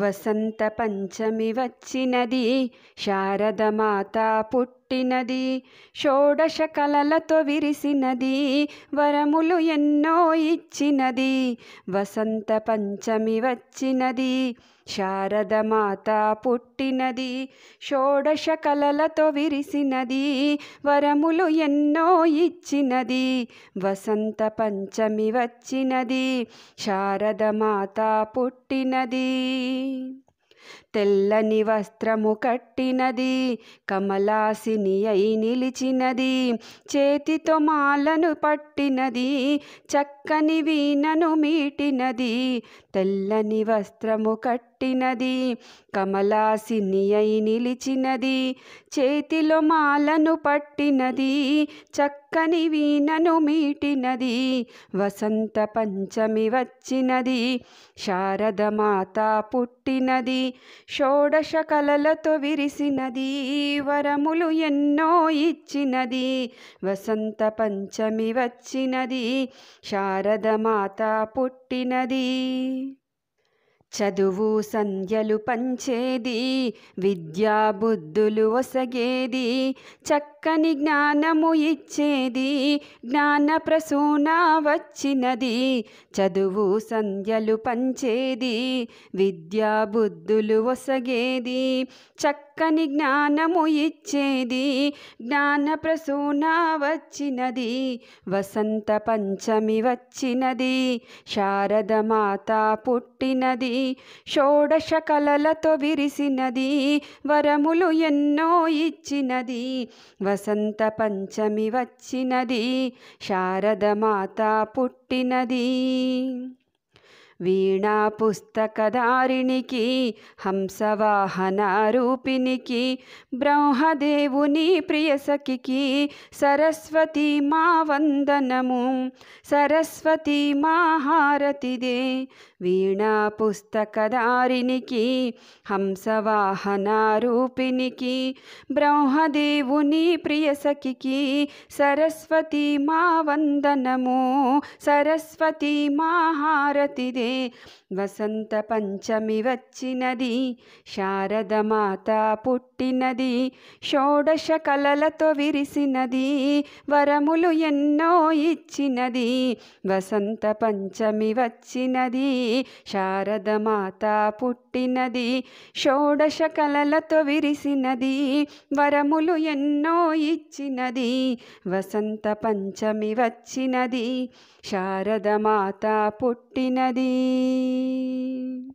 वसन्तपञ्चमिवच्चिनदी शारदमाता put పుట్టినది షోడశ కలలతో విరిసినది వరములు ఎన్నో ఇచ్చినది వసంత పంచమి వచ్చినది శారదమాత పుట్టినది షోడశ కలలతో విరిసినది వరములు ఎన్నో ఇచ్చినది వసంత పంచమి వచ్చినది శారదమాత పుట్టినది తెల్లని వస్త్రము కట్టినది కమలాసిని అయి నిలిచినది చేతితో మాలను పట్టినది చక్కని వీణను మీటినది తెల్లని వస్త్రము కట్టి పట్టినది కమలాసిని అయి నిలిచినది చేతిలో మాలను పట్టినది చక్కని వీణను మీటినది వసంత పంచమి వచ్చినది శారదమాత పుట్టినది షోడశ కలలతో విరిసినది వరములు ఎన్నో ఇచ్చినది వసంత పంచమి వచ్చినది శారదమాత పుట్టినది చదువు సంధ్యలు పంచేది విద్యా బుద్ధులు ఒసగేది చక్కని జ్ఞానము ఇచ్చేది జ్ఞాన ప్రసూన వచ్చినది చదువు సంధ్యలు పంచేది విద్యా బుద్ధులు ఒసగేది చక్కని జ్ఞానము ఇచ్చేది జ్ఞాన ప్రసూన వచ్చినది వసంత పంచమి వచ్చినది శారద మాత పుట్టినది షోడశ కలలతో విరిసినది వరములు ఎన్నో ఇచ్చినది వసంత పంచమి వచ్చినది శారదమాత పుట్టినది వీణా పుస్తకధారినికి హంసవాహన రూపినికి బ్రహ్మదేవుని ప్రియసఖికి సరస్వతి మా వందనము సరస్వతి మాహారతిదే వీణా పుస్తకధారినికి హంసవాహన రూపినికి బ్రహ్మదేవుని ప్రియసఖికి సరస్వతి మా వందనము సరస్వతి మాహారతిదే వసంత పంచమి వచ్చినది శారదమాత పుట్టినది షోడశ కలలతో విరిసినది వరములు ఎన్నో ఇచ్చినది వసంత పంచమి వచ్చినది శారదమాత పుట్టినది షోడశ కలలతో విరిసినది వరములు ఎన్నో ఇచ్చినది వసంత పంచమి వచ్చినది శారదమాత పుట్టినది me.